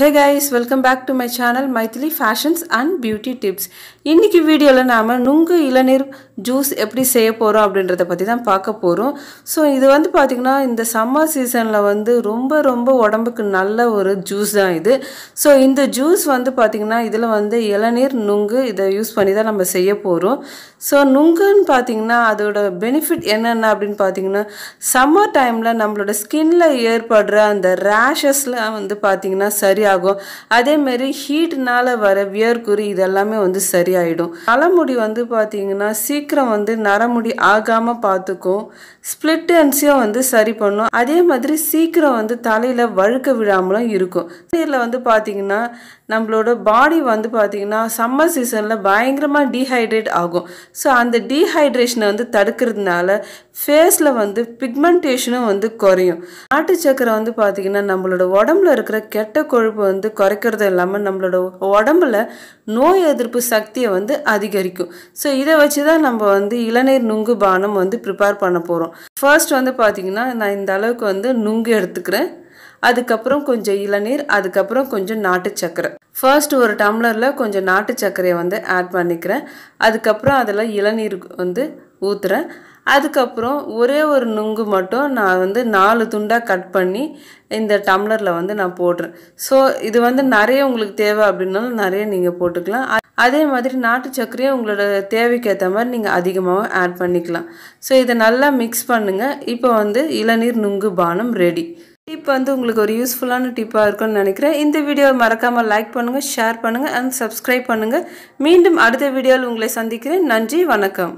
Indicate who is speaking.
Speaker 1: hey guys welcome back to my channel Maithili fashions and beauty tips இன்றைக்கி வீடியோவில் நாம் நுங்கு இளநீர் ஜூஸ் எப்படி செய்ய போகிறோம் அப்படின்றத பற்றி தான் பார்க்க போகிறோம் ஸோ இது வந்து பார்த்திங்கன்னா இந்த சம்மர் சீசனில் வந்து ரொம்ப ரொம்ப உடம்புக்கு நல்ல ஒரு ஜூஸ் தான் இது ஸோ இந்த ஜூஸ் வந்து பார்த்திங்கன்னா இதில் வந்து இளநீர் நுங்கு இதை யூஸ் பண்ணி தான் நம்ம செய்ய போகிறோம் ஸோ நுங்குன்னு பார்த்திங்கன்னா அதோட பெனிஃபிட் என்னென்ன அப்படின்னு பார்த்திங்கன்னா சம்மர் டைமில் நம்மளோட ஸ்கின்னில் ஏற்படுற அந்த ரேஷஸ்லாம் வந்து பார்த்திங்கன்னா சரி சரியாகும் அதேமாரி ஹீட்னால் வர வியர்க்குறி இதெல்லாமே வந்து சரியாயிடும் தலைமுடி வந்து பார்த்தீங்கன்னா சீக்கிரம் வந்து நரமுடி ஆகாமல் பார்த்துக்கும் ஸ்பிளிட் அன்ஸியும் வந்து சரி பண்ணும் அதே மாதிரி சீக்கிரம் வந்து தலையில் வழுக்க விழாமலும் இருக்கும் இதில் வந்து பார்த்தீங்கன்னா நம்மளோட பாடி வந்து பார்த்திங்கன்னா சம்மர் சீசனில் பயங்கரமாக டீஹைட்ரேட் ஆகும் ஸோ அந்த டீஹைட்ரேஷனை வந்து தடுக்கிறதுனால ஃபேஸில் வந்து பிக்மெண்டேஷனும் வந்து குறையும் நாட்டு சக்கரை வந்து பார்த்திங்கன்னா நம்மளோட உடம்புல இருக்கிற கெட்ட கொழுப்பு வந்து குறைக்கிறது இல்லாமல் நம்மளோட உடம்புல நோய் எதிர்ப்பு சக்தியை வந்து அதிகரிக்கும் ஸோ இதை வச்சு தான் நம்ம வந்து இளநீர் நுங்கு பானம் வந்து ப்ரிப்பேர் பண்ண போகிறோம் ஃபர்ஸ்ட் வந்து பார்த்திங்கன்னா நான் இந்த அளவுக்கு வந்து நுங்கு எடுத்துக்கிறேன் அதுக்கப்புறம் கொஞ்சம் இளநீர் அதுக்கப்புறம் கொஞ்சம் நாட்டு சர்க்கரை ஃபர்ஸ்ட் ஒரு டம்ளரில் கொஞ்சம் நாட்டு சர்க்கரையை வந்து ஆட் பண்ணிக்கிறேன் அதுக்கப்புறம் அதில் இளநீர் வந்து ஊற்றுறேன் அதுக்கப்புறம் ஒரே ஒரு நுங்கு மட்டும் நான் வந்து நாலு துண்டாக கட் பண்ணி இந்த டம்ளரில் வந்து நான் போடுறேன் ஸோ இது வந்து நிறைய உங்களுக்கு தேவை அப்படின்னாலும் நிறைய நீங்கள் போட்டுக்கலாம் அதே மாதிரி நாட்டு சர்க்கரையும் உங்களோட தேவைக்கு ஏற்ற மாதிரி நீங்கள் அதிகமாகவும் ஆட் பண்ணிக்கலாம் ஸோ இதை நல்லா மிக்ஸ் பண்ணுங்கள் இப்போ வந்து இளநீர் நுங்கு பானம் ரெடி டிப் வந்து உங்களுக்கு ஒரு யூஸ்ஃபுல்லான டிப்பாக இருக்கும்னு நினைக்கிறேன் இந்த வீடியோவை மறக்காமல் லைக் பண்ணுங்கள் ஷேர் பண்ணுங்கள் அண்ட் சப்ஸ்கிரைப் பண்ணுங்கள் மீண்டும் அடுத்த வீடியோவில் உங்களை சந்திக்கிறேன் நன்றி வணக்கம்